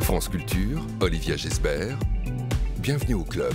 France Culture, Olivia Gesbert, bienvenue au club.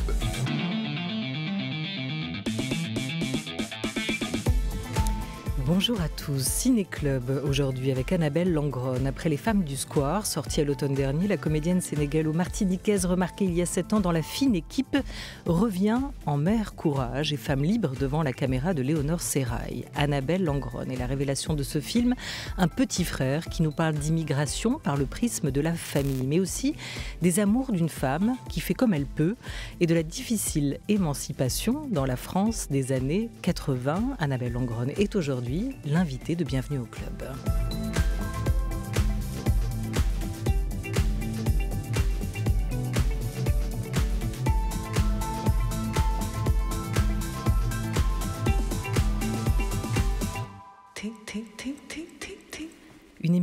Bonjour à tous Ciné Club aujourd'hui avec Annabelle Langron. Après Les Femmes du Square, sortie à l'automne dernier, la comédienne sénégalo-martiniquaise remarquée il y a 7 ans dans la fine équipe revient en mère courage et femme libre devant la caméra de Léonore Serrail. Annabelle Langron est la révélation de ce film, un petit frère qui nous parle d'immigration par le prisme de la famille, mais aussi des amours d'une femme qui fait comme elle peut et de la difficile émancipation dans la France des années 80. Annabelle Langron est aujourd'hui l'invitée de Bienvenue au Club.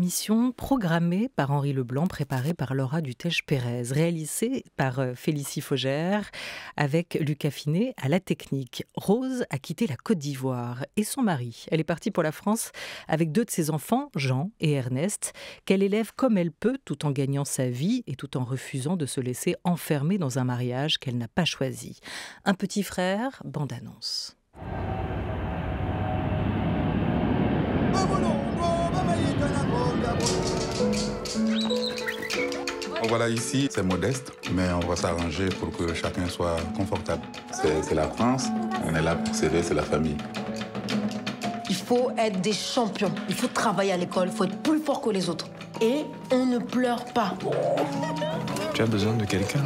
émission programmée par Henri Leblanc, préparée par Laura Dutèche-Pérez, réalisée par euh, Félicie Faugère avec Lucas Finet à la technique. Rose a quitté la Côte d'Ivoire et son mari. Elle est partie pour la France avec deux de ses enfants, Jean et Ernest, qu'elle élève comme elle peut tout en gagnant sa vie et tout en refusant de se laisser enfermer dans un mariage qu'elle n'a pas choisi. Un petit frère, bande-annonce. Voilà, ici, c'est modeste, mais on va s'arranger pour que chacun soit confortable. C'est la France, on est là pour s'aider, c'est la famille. Il faut être des champions, il faut travailler à l'école, il faut être plus fort que les autres. Et on ne pleure pas. Tu as besoin de quelqu'un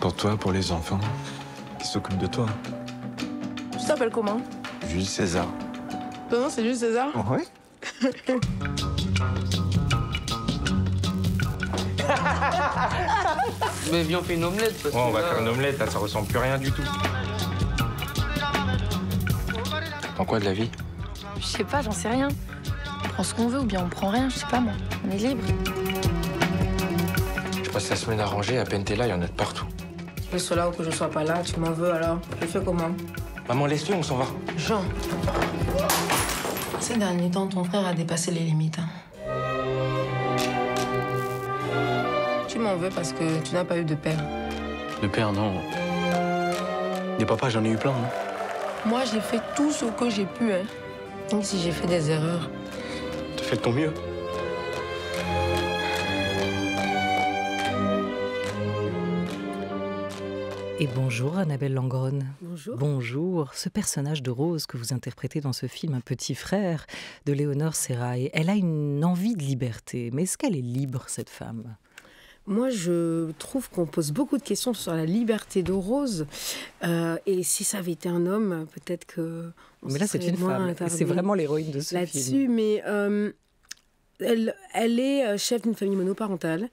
Pour toi, pour les enfants, qui s'occupent de toi. Tu t'appelles comment Jules César. Non, nom, c'est Jules César Oui. Mais viens, on fait une omelette. Oh, on va faire une euh, omelette, là, ça ressemble plus à rien du tout. En quoi de la vie Je sais pas, j'en sais rien. On prend ce qu'on veut ou bien on prend rien, je sais pas moi. On est libre. Je passe la semaine à ranger, à peine t'es là, il y en a de partout. Que je sois là ou que je sois pas là, tu m'en veux alors Je fais comment Maman, laisse-le, on s'en va. Jean. Ces derniers temps, ton frère a dépassé les limites. Hein. Tu m'en veux parce que tu n'as pas eu de père. De père, non. Des papa, j'en ai eu plein. Moi, j'ai fait tout ce que j'ai pu, Même hein. si j'ai fait des erreurs. Tu fais de ton mieux. Et bonjour Annabelle Langrone. Bonjour. Bonjour. Ce personnage de Rose que vous interprétez dans ce film, un petit frère de Léonore Serraille, elle a une envie de liberté. Mais est-ce qu'elle est libre, cette femme moi, je trouve qu'on pose beaucoup de questions sur la liberté de Rose. Euh, et si ça avait été un homme, peut-être que. mais là, c'est une femme. C'est vraiment l'héroïne de ce là Là-dessus, mais. Euh, elle, elle, est euh, chef d'une famille monoparentale.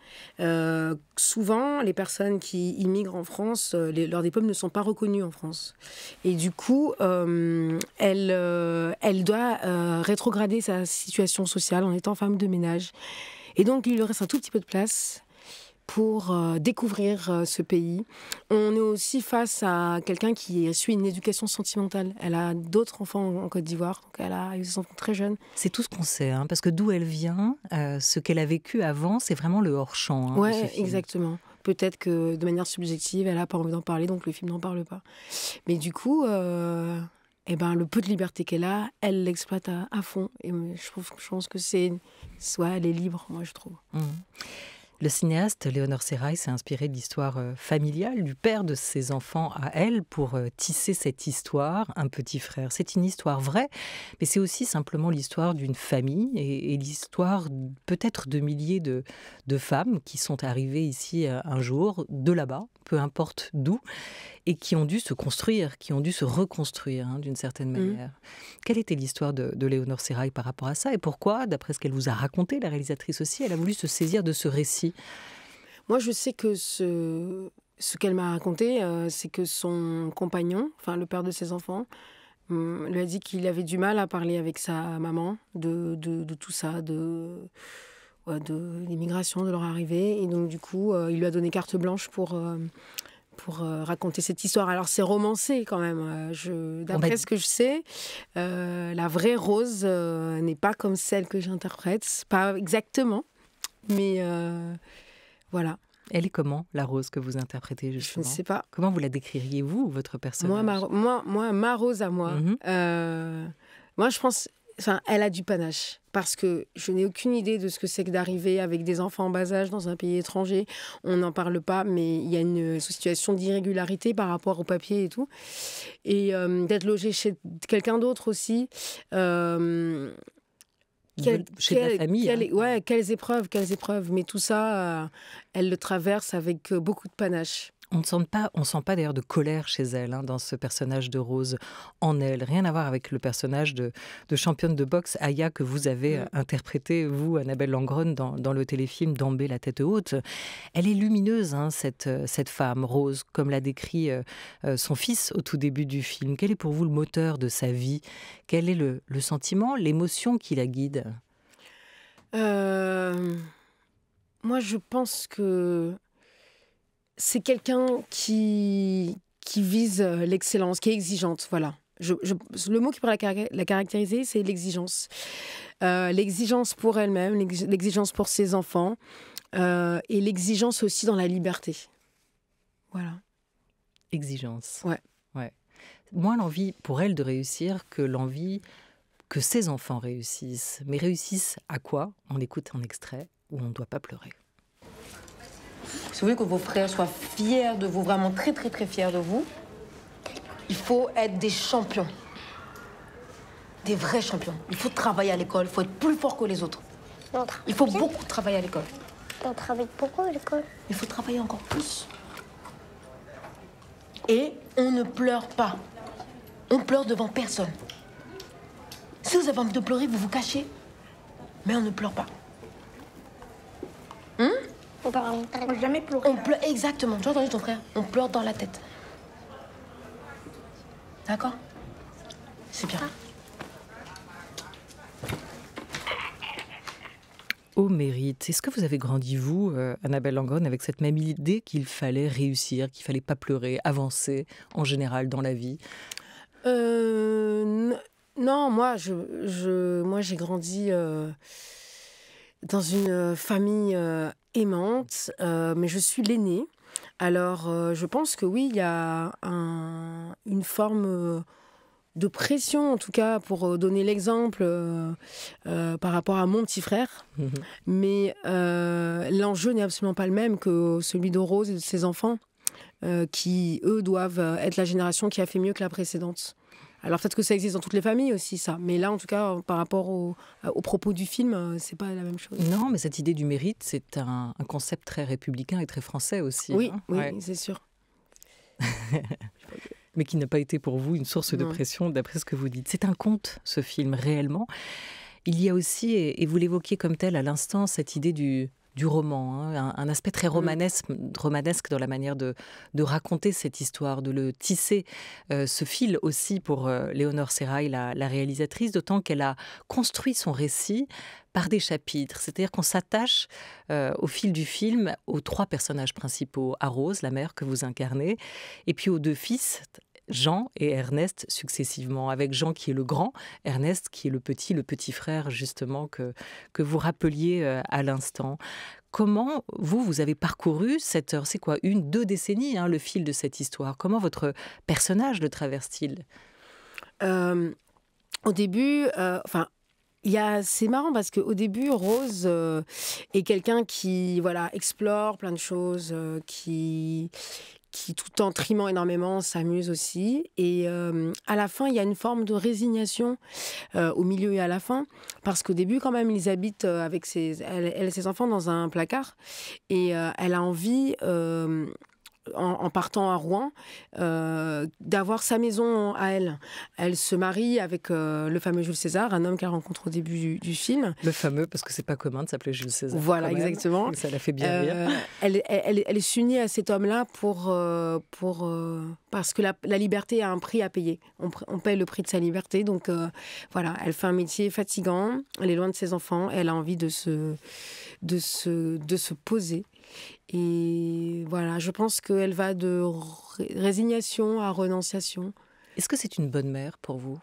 souvent, les personnes qui immigrent en France, leurs diplômes ne sont pas reconnus en France. Et du coup, elle, elle doit rétrograder sa situation sociale en étant femme de ménage. Et donc, il lui reste un tout petit peu de place pour euh, découvrir euh, ce pays. On est aussi face à quelqu'un qui suit une éducation sentimentale. Elle a d'autres enfants en Côte d'Ivoire, donc elle a eu très jeunes. C'est tout ce qu'on sait, hein, parce que d'où elle vient, euh, ce qu'elle a vécu avant, c'est vraiment le hors-champ. Hein, oui, exactement peut-être que de manière subjective, elle a pas envie d'en parler, donc le film n'en parle pas. Mais du coup, euh, eh ben, le peu de liberté qu'elle a, elle l'exploite à, fond. Et je, trouve, je pense que c'est soit elle est libre, moi je trouve. Mmh. Le cinéaste Léonore Serrail s'est inspiré de l'histoire euh, familiale du père de ses enfants à elle pour euh, tisser cette histoire, un petit frère. C'est une histoire vraie, mais c'est aussi simplement l'histoire d'une famille et, l'histoire peut-être de milliers de femmes qui sont arrivées ici euh, un jour, de là-bas, peu importe d'où, et qui ont dû se construire, qui ont dû se reconstruire hein, d'une certaine mmh. manière. Quelle était l'histoire de, de Léonore par rapport à ça, et pourquoi, d'après ce qu'elle vous a raconté, la réalisatrice aussi, elle a voulu se saisir de ce récit Moi, je sais que ce, qu'elle m'a raconté, euh, c'est que son compagnon, enfin le père de ses enfants, mm, lui a dit qu'il avait du mal à parler avec sa maman de, de tout ça, de euh, de l'immigration, de leur arrivée. Et donc, du coup, euh, il lui a donné carte blanche pour euh, pour raconter cette histoire. Alors c'est romancé quand même. D'après bah, ce que je sais, la vraie Rose n'est pas comme celle que j'interprète, pas exactement, mais voilà. Elle est comment la Rose que vous interprétez justement Je ne sais pas. Comment vous la décririez-vous votre personnage Moi, ma, ma Rose à moi. Mhm. moi, je pense, Enfin, elle a du panache parce que je n'ai aucune idée de ce que c'est que d'arriver avec des enfants en bas âge dans un pays étranger. On n'en parle pas, mais il y a une euh, situation d'irrégularité par rapport aux papiers et tout. Et euh, d'être logé chez quelqu'un d'autre aussi. Euh, chez la famille. Hein. ouais, quelles épreuves, quelles épreuves. Mais tout ça, elle le traverse avec beaucoup de panache. On ne sent pas, on sent pas d'ailleurs de colère chez elle hein, dans ce personnage de Rose en elle. Rien à voir avec le personnage de, championne de boxe Aya que vous avez mm. interprété vous, Annabelle Langron, dans, le téléfilm D'Ambé la tête haute. Elle est lumineuse hein, cette cette femme Rose, comme l'a décrit euh, euh, son fils au tout début du film. Quel est pour vous le moteur de sa vie Quel est le, sentiment, l'émotion qui la guide euh, Moi, je pense que c'est quelqu'un qui, qui vise euh, l'excellence, qui est exigeante, voilà. le mot qui pourrait la, caractériser, c'est l'exigence. Euh, l'exigence pour elle-même, l'exigence pour ses enfants, euh, et l'exigence aussi dans la liberté. Voilà. Exigence. Ouais. ouais. Moins l'envie pour elle de réussir que l'envie que ses enfants réussissent. Mais réussissent à quoi On écoute un extrait où on ne doit pas pleurer vous que vos frères soient fiers de vous, vraiment très, très, très fiers de vous, il faut être des champions. Des vrais champions. Il faut travailler à l'école, il faut être plus fort que les autres. Il faut beaucoup travailler à l'école. On travaille beaucoup à l'école. Il faut travailler encore plus. Et on ne pleure pas. On pleure devant personne. Si vous avez envie de pleurer, vous vous cachez. Mais on ne pleure pas. On ne pleure jamais On pleure, exactement. Tu as entendu ton frère On pleure dans la tête. D'accord C'est bien. Au mérite, est-ce que vous avez grandi, vous, euh, Annabelle Langone, avec cette même idée qu'il fallait réussir, qu'il fallait pas pleurer, avancer en général dans la vie euh, Non, moi, je, moi, j'ai grandi euh, dans une famille aimante, euh, mais je suis l'aînée. Alors, euh, je pense que oui, il y a une forme euh, de pression, en tout cas, pour donner l'exemple par rapport à mon petit frère. Mhm. Mais l'enjeu n'est absolument pas le même que celui de Rose et de ses enfants, qui, eux, doivent être la génération qui a fait mieux que la précédente. Alors peut-être que ça existe dans toutes les familles aussi, ça. Mais là, en tout cas, par rapport euh, aux propos du film, euh, c'est pas la même chose. Non, mais cette idée du mérite, c'est un, concept très républicain et très français aussi. Oui, hein. oui c'est sûr. mais qui n'a pas été pour vous une source de pression, d'après ce que vous dites. C'est un conte, ce film, réellement. Il y a aussi, et vous l'évoquiez comme tel à l'instant, cette idée du, du roman, hein, un, aspect très mm. romanesque, dans la manière de, raconter cette histoire, de le tisser. Euh, ce fil aussi pour euh, Léonore Serraille, la, réalisatrice, d'autant qu'elle a construit son récit par des chapitres. C'est-à-dire qu'on s'attache euh, au fil du film aux trois personnages principaux, à Rose, la mère que vous incarnez, et puis aux deux fils, Jean et Ernest successivement, avec Jean qui est le grand, Ernest qui est le petit, le petit frère justement que, que vous rappeliez euh, à l'instant. Comment vous, vous avez parcouru cette heure, c'est quoi, une, deux décennies, hein, le fil de cette histoire Comment votre personnage le traverse-t-il euh, Au début, euh, enfin, c'est marrant parce qu'au début, Rose est quelqu'un qui voilà explore plein de choses, qui qui tout en trimant énormément s'amuse aussi. Et euh, à la fin, il y a une forme de résignation euh, au milieu et à la fin, parce qu'au début, quand même, ils habitent euh, avec ses, elle, et ses enfants dans un placard, et elle a envie en, partant à Rouen, euh, d'avoir sa maison à elle. Elle se marie avec euh, le fameux Jules César, un homme qu'elle rencontre au début du, film. Le fameux, parce que c'est pas commun de s'appeler Jules César. Voilà, exactement. ça la fait bien euh, rire. Elle, elle, est s'unit à cet homme-là pour, pour, parce que la, liberté a un prix à payer. On, on, paye le prix de sa liberté. Donc voilà, elle fait un métier fatigant, elle est loin de ses enfants, elle a envie de se, de se, de se poser. Et voilà, je pense qu'elle va de résignation à renonciation. Est-ce que c'est une bonne mère pour vous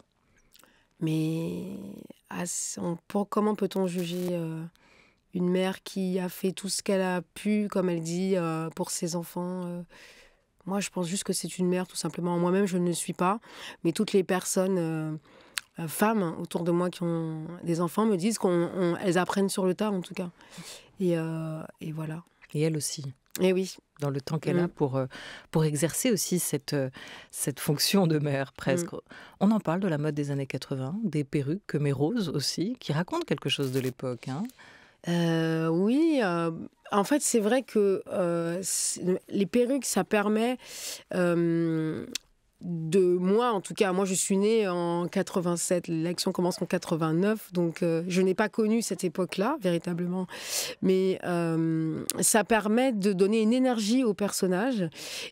Mais ah, comment peut-on juger euh, une mère qui a fait tout ce qu'elle a pu, comme elle dit, euh, pour ses enfants euh Moi, je pense juste que c'est une mère, tout simplement. Moi-même, je ne le suis pas, mais toutes les personnes femmes autour de moi qui ont des enfants me disent qu'elles apprennent sur le tas, en tout cas. et voilà et elle aussi. Et oui. Dans le temps qu'elle a mm. pour, euh, pour exercer aussi cette, euh, cette fonction de mère, presque. Mm. On en parle de la mode des années 80, des perruques, mais roses aussi, qui racontent quelque chose de l'époque. Hein. Euh, oui, en fait, c'est vrai que les perruques, ça permet de moi, en tout cas, moi je suis née en 87, l'action commence en 89, donc euh, je n'ai pas connu cette époque-là, véritablement. Mais euh, ça permet de donner une énergie au personnage.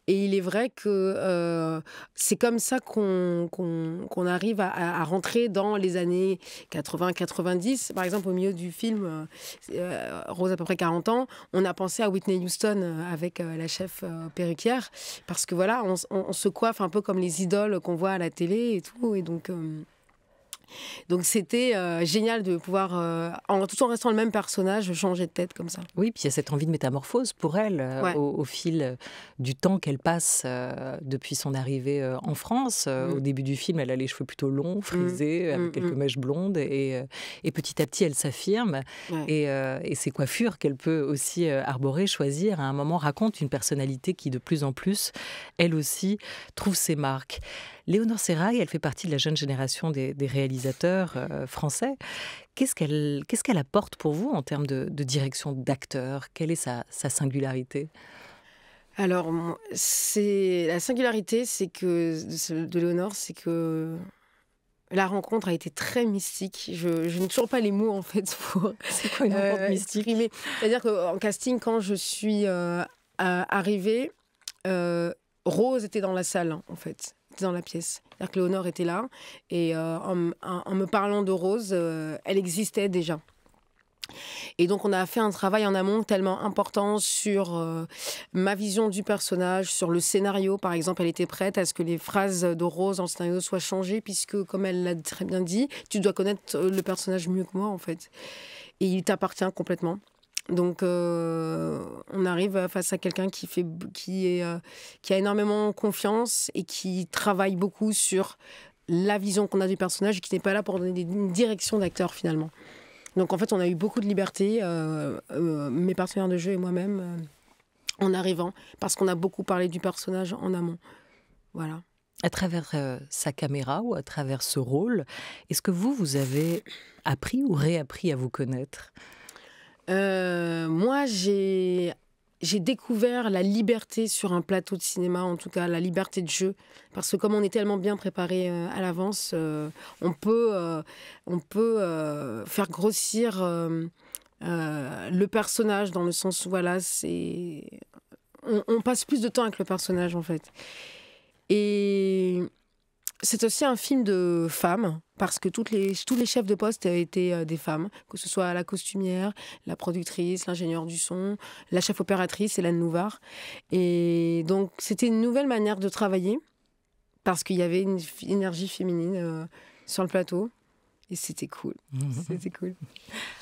Et il est vrai que euh, c'est comme ça qu'on arrive à, rentrer dans les années 80-90. Par exemple, au milieu du film Rose à peu près 40 ans, on a pensé à Whitney Houston avec la chef perruquière, parce que voilà, on se coiffe un peu comme les idoles qu'on voit à la télé et tout. Et donc, euh, donc c'était euh, génial de pouvoir, euh, en, tout en restant le même personnage, changer de tête comme ça. Oui, puis il y a cette envie de métamorphose pour elle euh, au, fil du temps qu'elle passe depuis son arrivée en France. Mm. Au début du film, elle a les cheveux plutôt longs, mm. frisés, mm, avec quelques mèches blondes, et, petit à petit, elle s'affirme. Et, et, ces coiffures qu'elle peut aussi arborer, choisir, à un moment racontent une personnalité qui de plus en plus, elle aussi, trouve ses marques. Léonore Serrail, elle fait partie de la jeune génération des, réalisateurs euh, français. Qu'est-ce qu'elle qu'est-ce qu'elle apporte pour vous en termes de, direction d'acteur Quelle est sa, singularité alors, c'est la singularité, c'est que de Léonore, c'est que la rencontre a été très mystique. Je, n'ai toujours pas les mots en fait pour. C'est quoi une rencontre euh, mystique C'est-à-dire qu'en casting, quand je suis euh, arrivée, Rose était dans la salle hein, en fait dans la pièce. cest à que Léonore était là et euh, en, me parlant de Rose, euh, elle existait déjà. Et donc on a fait un travail en amont tellement important sur euh, ma vision du personnage, sur le scénario par exemple. Elle était prête à ce que les phrases de Rose en scénario soient changées puisque comme elle l'a très bien dit, tu dois connaître le personnage mieux que moi en fait. Et il t'appartient complètement. Donc, euh, on arrive face à quelqu'un euh, qui, a énormément confiance et qui travaille beaucoup sur la vision qu'on a du personnage et qui n'est pas là pour donner une direction d'acteur finalement. Donc, en fait, on a eu beaucoup de liberté, euh, mes partenaires de jeu et moi-même, en arrivant, parce qu'on a beaucoup parlé du personnage en amont. Voilà. À travers sa caméra ou à travers ce rôle, est-ce que vous, vous avez appris ou réappris à vous connaître euh, moi, j'ai j'ai découvert la liberté sur un plateau de cinéma, en tout cas la liberté de jeu, parce que comme on est tellement bien préparé euh, à l'avance, euh, on peut, on peut faire grossir le personnage dans le sens où voilà, c'est on, on, passe plus de temps avec le personnage en fait. Et c'est aussi un film de femmes, parce que toutes les, tous les chefs de poste étaient euh, des femmes, que ce soit la costumière, la productrice, l'ingénieur du son, la chef opératrice, Hélène Louvard. Et donc, c'était une nouvelle manière de travailler, parce qu'il y avait une énergie féminine euh, sur le plateau. Et c'était cool. Mmh. C'était cool.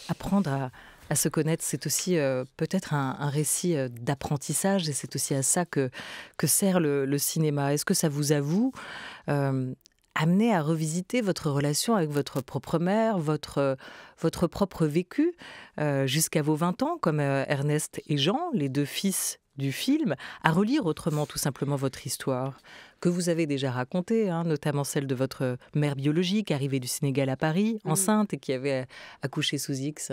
Apprendre à, à se connaître. C'est aussi euh, peut-être un, récit euh, d'apprentissage et c'est aussi à ça que, que sert le, cinéma. Est-ce que ça vous avoue vous, euh, amené à revisiter votre relation avec votre propre mère, votre, votre propre vécu, jusqu'à vos 20 ans, comme Ernest et Jean, les deux fils du film, à relire autrement tout simplement votre histoire, que vous avez déjà racontée, hein, notamment celle de votre mère biologique, arrivée du Sénégal à Paris, mmh. enceinte et qui avait accouché sous X.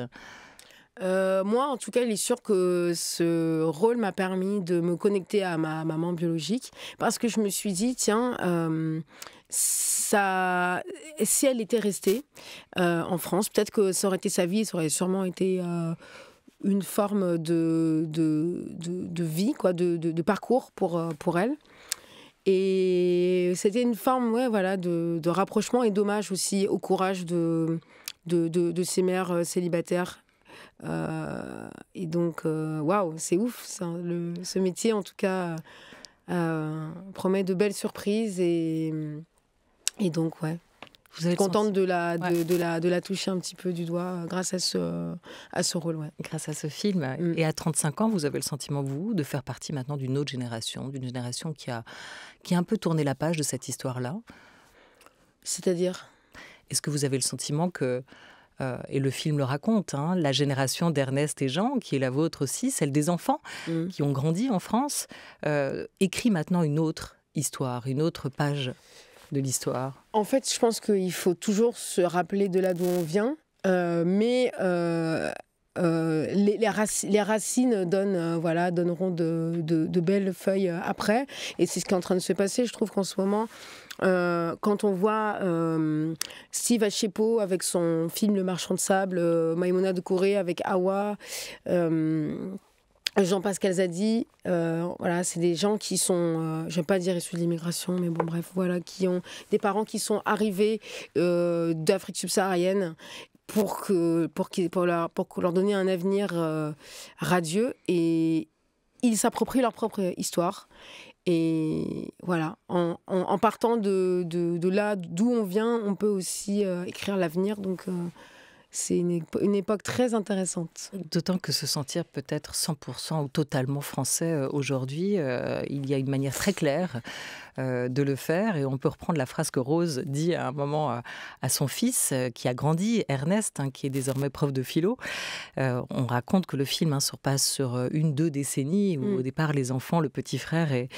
Euh, moi, en tout cas, il est sûr que ce rôle m'a permis de me connecter à ma maman biologique parce que je me suis dit, tiens, euh, ça, si elle était restée euh, en France, peut-être que ça aurait été sa vie, ça aurait sûrement été une forme de, de, de, vie, quoi, de, parcours pour, pour elle. Et c'était une forme ouais, voilà, de, rapprochement et d'hommage aussi au courage de, de, de, de, ces mères célibataires euh, et donc, euh, waouh, c'est ouf. Ça. Le, ce métier, en tout cas, euh, promet de belles surprises. Et, et donc, ouais. Vous êtes contente de la, de, de, la, de la toucher un petit peu du doigt grâce à ce, à ce rôle. Ouais. Grâce à ce film. Mm. Et à 35 ans, vous avez le sentiment, vous, de faire partie maintenant d'une autre génération, d'une génération qui a, qui a un peu tourné la page de cette histoire-là. C'est-à-dire Est-ce que vous avez le sentiment que euh, et le film le raconte, hein, la génération d'Ernest et Jean, qui est la vôtre aussi, celle des enfants mm. qui ont grandi en France, euh, écrit maintenant une autre histoire, une autre page de l'histoire. En fait, je pense qu'il faut toujours se rappeler de là d'où on vient, euh, mais les, racines donnent, voilà, donneront de, de, belles feuilles après, et c'est ce qui est en train de se passer. Je trouve qu'en ce moment, euh, quand on voit euh, Steve Achepo avec son film Le Marchand de Sable, euh, Maïmona de Corée avec Awa, Jean-Pascal Zadi, voilà, c'est des gens qui sont, je vais pas dire issus de l'immigration, mais bon, bref, voilà, qui ont des parents qui sont arrivés d'Afrique subsaharienne pour que pour qu'ils pour leur pour leur donner un avenir radieux et ils s'approprient leur propre histoire et voilà, en, partant de, de, là d'où on vient, on peut aussi euh, écrire l'avenir. Donc euh, c'est une, une, époque très intéressante. D'autant que se sentir peut-être 100% ou totalement français euh, aujourd'hui, il y a une manière très claire euh, de le faire. Et on peut reprendre la phrase que Rose dit à un moment euh, à son fils euh, qui a grandi, Ernest, hein, qui est désormais prof de philo. on raconte que le film hein, surpasse sur une, deux décennies où mm. au départ les enfants, le petit frère est,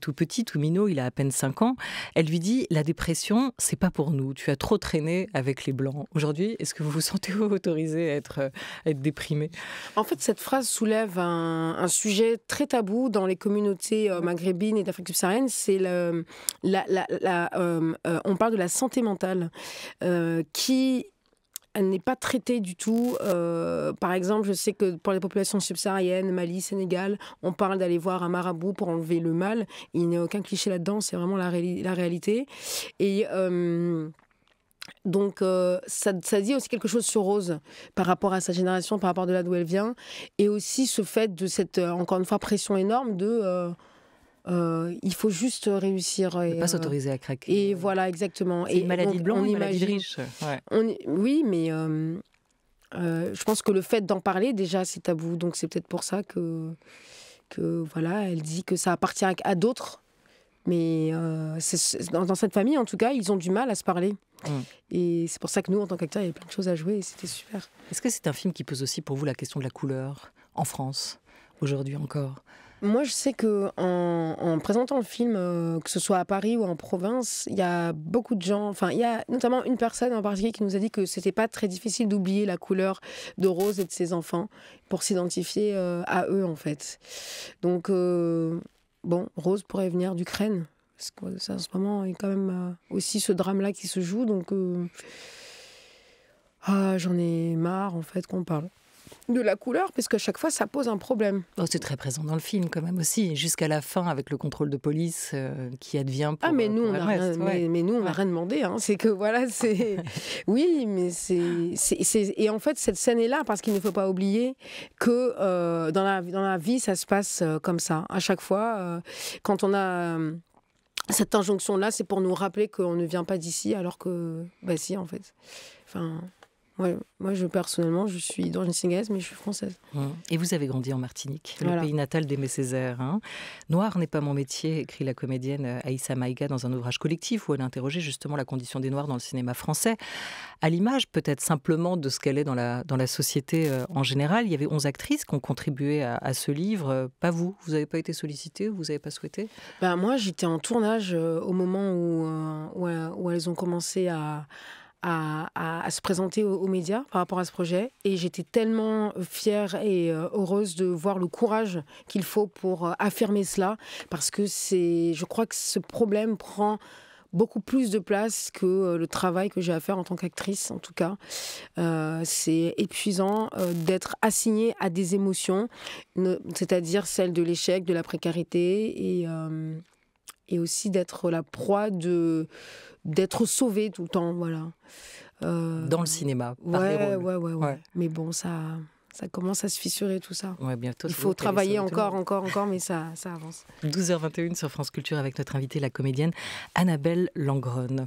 tout petit, tout minot, il a à peine 5 ans. Elle lui dit La dépression, c'est pas pour nous, tu as trop traîné avec les blancs. Aujourd'hui, est-ce que vous vous sentez autorisé à être, déprimé En fait, cette phrase soulève un, un, sujet très tabou dans les communautés mm. maghrébines et d'Afrique subsaharienne c'est le euh, euh, euh, on parle de la santé mentale qui n'est pas traitée du tout. par exemple, je sais que pour les populations subsahariennes, Mali, Sénégal, on parle d'aller voir un marabout pour enlever le mal. Il n'y a aucun cliché là-dedans, c'est vraiment la, réalité. Et. donc ça, dit aussi quelque chose sur Rose par rapport à sa génération, par rapport de là d'où elle vient, et aussi ce fait de cette, encore une fois, pression énorme de... Euh, il faut juste réussir. Ne pas euh, s'autoriser à craquer. Et voilà, exactement. Et une maladie de on une maladie imagine, riche. oui, mais euh, je pense que le fait d'en parler, déjà, c'est tabou. Donc c'est peut-être pour ça que, que, voilà, elle dit que ça appartient à, d'autres. Mais dans, cette famille, en tout cas, ils ont du mal à se parler. Mm. Et c'est pour ça que nous, en tant qu'acteurs, il y a plein de choses à jouer et c'était super. Est-ce que c'est un film qui pose aussi pour vous la question de la couleur en France, aujourd'hui encore moi, je sais que en, présentant le film, euh, que ce soit à Paris ou en province, il y a beaucoup de gens. Enfin, il y a notamment une personne en particulier qui nous a dit que c'était pas très difficile d'oublier la couleur de rose et de ses enfants pour s'identifier euh, à eux, en fait. Donc, euh, bon, rose pourrait venir d'Ukraine. Parce que ça, en ce moment, il y a quand même aussi ce drame-là qui se joue. Donc, ah, j'en ai marre, en fait, qu'on parle de la couleur, parce qu'à chaque fois, ça pose un problème. Oh, c'est très présent dans le film quand même aussi, jusqu'à la fin avec le contrôle de police euh, qui advient. Pour, ah, mais euh, nous, on rien, mais, nous, on n'a rien demandé. Hein. C'est que voilà, c'est oui, mais c'est et en fait cette scène est là parce qu'il ne faut pas oublier que euh, dans la dans la vie, ça se passe comme ça. À chaque fois, quand on a cette injonction-là, c'est pour nous rappeler qu'on ne vient pas d'ici, alors que, bah si, en fait. Enfin, moi, je, personnellement, je suis d'origine sénégalaise, mais je suis française. Mmh. Et vous avez grandi en Martinique, le pays natal d'Aimé Césaire. Hein. Noir n'est pas mon métier, écrit la comédienne euh, Aïssa Maïga dans un ouvrage collectif où elle interrogeait justement la condition des Noirs dans le cinéma français, à l'image peut-être simplement de ce qu'elle est dans la, dans la société euh, en général. Il y avait 11 actrices qui ont contribué à, ce livre. Euh, pas vous, vous n'avez pas été sollicitée, vous n'avez pas souhaité bah, Moi, j'étais en tournage au moment où, où elles ont commencé à à, se présenter aux, médias par rapport à ce projet. Et j'étais tellement fière et euh, heureuse de voir le courage qu'il faut pour euh, affirmer cela, parce que c'est, je crois que ce problème prend beaucoup plus de place que euh, le travail que j'ai à faire en tant qu'actrice, en tout cas. c'est épuisant d'être assigné à des émotions, c'est-à-dire celle de l'échec, de la précarité et, et aussi d'être la proie de, d'être sauvé tout le temps, voilà. Euh, Dans le cinéma, par ouais, ouais, ouais, ouais, Mais bon, ça, ça commence à se fissurer tout ça. Ouais, bientôt. Il faut travailler encore, encore, encore, mais ça, ça avance. 12h21 sur France Culture avec notre invitée, la comédienne Annabelle Langronne.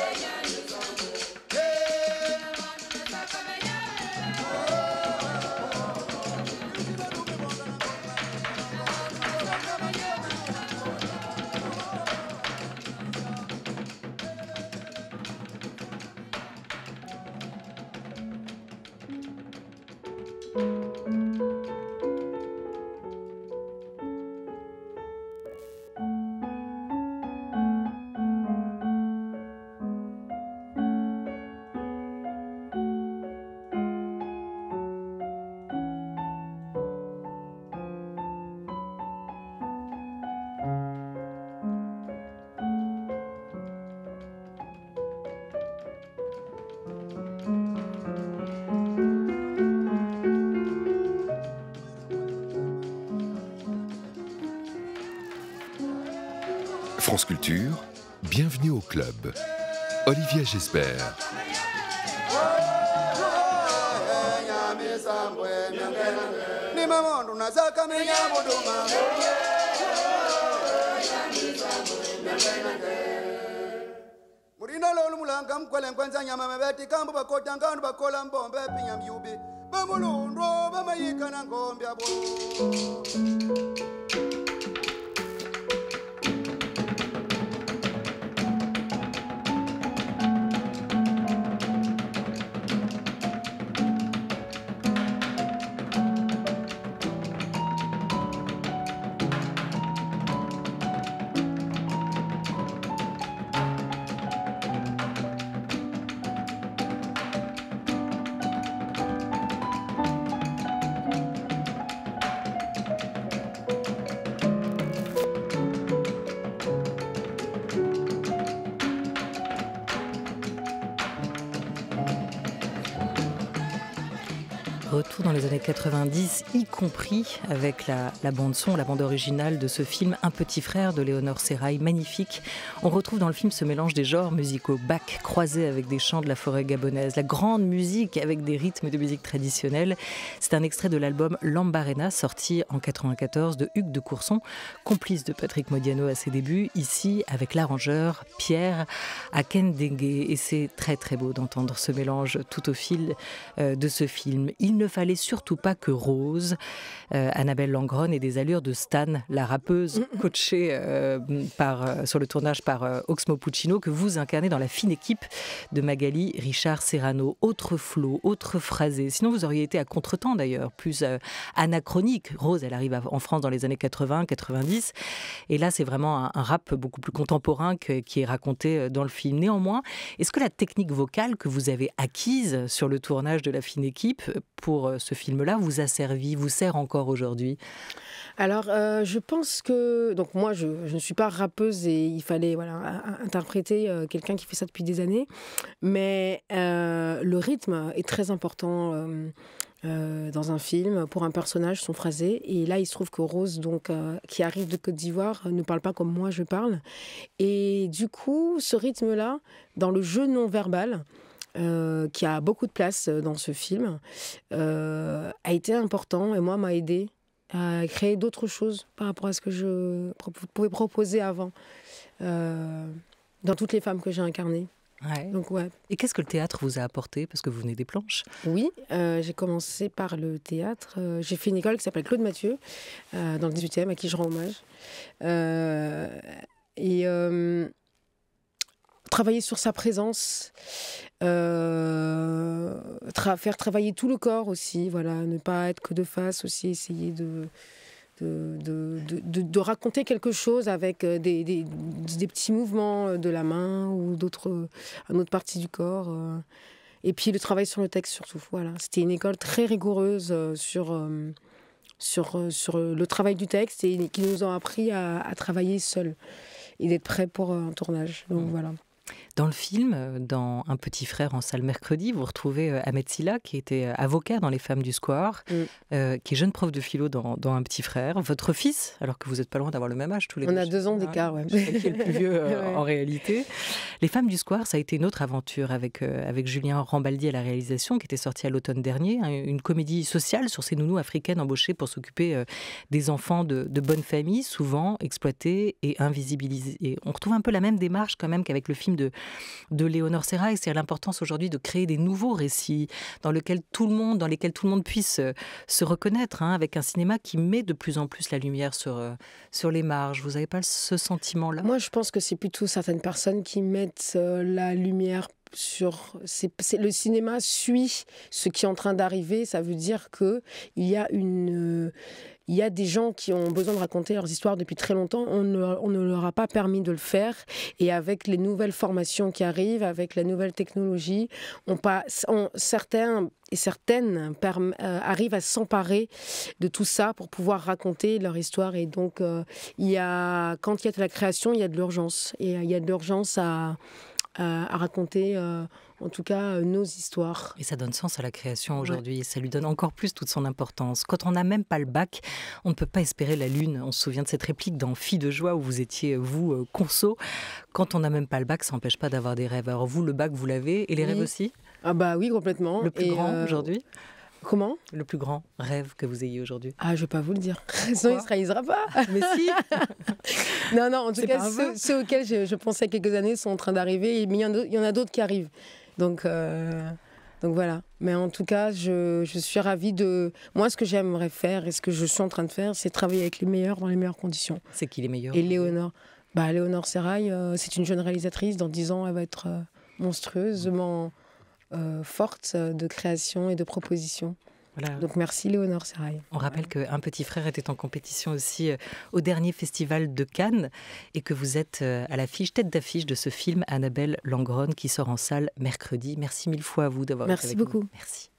bienvenue au club. Olivier, j'espère. dans les années 90, y compris avec la, bande-son, la bande originale de ce film Un petit frère de Léonore Serrail, magnifique. On retrouve dans le film ce mélange des genres musicaux, bac croisé avec des chants de la forêt gabonaise, la grande musique avec des rythmes de musique traditionnelle. C'est un extrait de l'album Lambarena, sorti en 94 de Hugues de Courson, complice de Patrick Modiano à ses débuts, ici avec l'arrangeur Pierre Akendengue. Et c'est très très beau d'entendre ce mélange tout au fil euh, de ce film. Il ne fallait fallait surtout pas que Rose, euh, Annabelle Langron, et des allures de Stan, la rappeuse coachée euh, par, euh, sur le tournage par Oxmo Puccino, que vous incarnez dans la fine équipe de Magali, Richard Serrano. Autre flot, autre phrasé. Sinon, vous auriez été à contretemps d'ailleurs, plus anachronique. Rose, elle arrive en France dans les années 80, 90. Et là, c'est vraiment un, rap beaucoup plus contemporain qui est raconté dans le film. Néanmoins, est-ce que la technique vocale que vous avez acquise sur le tournage de la fine équipe pour euh, ce film-là vous a servi, vous sert encore aujourd'hui alors, euh, je pense que. Donc, moi, je, ne suis pas rappeuse et il fallait voilà, interpréter euh, quelqu'un qui fait ça depuis des années. Mais le rythme est très important. dans un film, pour un personnage, son phrasé. Et là, il se trouve que Rose, donc, qui arrive de Côte d'Ivoire, ne parle pas comme moi je parle. Et du coup, ce rythme-là, dans le jeu non verbal, euh, qui a beaucoup de place euh, dans ce film, euh, a été important et moi m'a aidé à créer d'autres choses par rapport à ce que je pouvais proposer avant dans toutes les femmes que j'ai incarnées. Donc, ouais. Et qu'est-ce que le théâtre vous a apporté Parce que vous venez des planches. Oui, j'ai commencé par le théâtre. j'ai fait une école qui s'appelle Claude Mathieu, dans le 18e, à qui je rends hommage. et travailler sur sa présence, euh, faire travailler tout le corps aussi, voilà, ne pas être que de face aussi, essayer de, de, de, de, de raconter quelque chose avec euh, des, des, des, petits mouvements euh, de la main ou d'autres, une autre partie du corps. Et puis le travail sur le texte surtout, voilà. C'était une école très rigoureuse sur, sur, sur le travail du texte et qui nous ont appris à, à travailler seul et d'être prêts pour un tournage. Donc mmh. voilà. Dans le film, euh, dans Un petit frère en salle mercredi, vous retrouvez euh, Ahmed Silla, qui était euh, avocat dans Les Femmes du Square, mm. qui est jeune prof de philo dans, Un petit frère. Votre fils, alors que vous n'êtes pas loin d'avoir le même âge tous les deux. On a deux ans hein, d'écart, ouais. est le plus vieux en réalité. Les Femmes du Square, ça a été une autre aventure avec, avec Julien Rambaldi à la réalisation, qui était sortie à l'automne dernier. Hein, une comédie sociale sur ces nounous africaines embauchées pour s'occuper des enfants de, de bonnes familles, souvent exploités et invisibilisées. Et on retrouve un peu la même démarche quand même qu'avec le film de, de Léonore Serra, et c'est l'importance aujourd'hui de créer des nouveaux récits dans, tout le monde, dans lesquels tout le monde puisse euh, se reconnaître, hein, avec un cinéma qui met de plus en plus la lumière sur, euh, sur les marges. Vous n'avez pas ce sentiment-là Moi, je pense que c'est plutôt certaines personnes qui mettent euh, la lumière sur le cinéma suit ce qui est en train d'arriver ça veut dire que il y a une il y a des gens qui ont besoin de raconter leurs histoires depuis très longtemps. On ne, leur a pas permis de le faire. Et avec les nouvelles formations qui arrivent, avec la nouvelle technologie, on certains et certaines euh, arrivent à s'emparer de tout ça pour pouvoir raconter leur histoire. Et donc, euh, il y a, quand il y a de la création, il y a de l'urgence. Et euh, il y a de l'urgence à à, raconter, euh, en tout cas, euh, nos histoires. Et ça donne sens à la création aujourd'hui. Ça lui donne encore plus toute son importance. Quand on n'a même pas le bac, on ne peut pas espérer la lune. On se souvient de cette réplique dans Fille de joie où vous étiez, vous, euh, conso. Quand on n'a même pas le bac, ça n'empêche pas d'avoir des rêves. Alors vous, le bac, vous l'avez, et les rêves aussi Ah bah oui, complètement. Le plus grand aujourd'hui Comment Le plus grand rêve que vous ayez aujourd'hui Ah, je vais pas vous le dire. Sinon, il ne se réalisera pas. Mais si Non, non, en tout cas, ceux, auxquels je, pensais quelques années sont en train d'arriver, mais il y en a d'autres qui arrivent. Donc, euh, donc voilà. Mais en tout cas, je, suis ravie de. Moi, ce que j'aimerais faire et ce que je suis en train de faire, c'est travailler avec les meilleurs dans les meilleures conditions. C'est qui les meilleurs Et Léonore. Bah, Léonore Serrail, euh, c'est une jeune réalisatrice. Dans dix ans, elle va être euh, monstrueusement euh, forte de création et de proposition. Voilà. Donc merci Léonore Serraille On rappelle qu'un petit frère était en compétition aussi euh, au dernier festival de Cannes et que vous êtes euh, à l'affiche, tête d'affiche de ce film Annabelle Langronne qui sort en salle mercredi. Merci mille fois à vous d'avoir merci été avec beaucoup. Merci.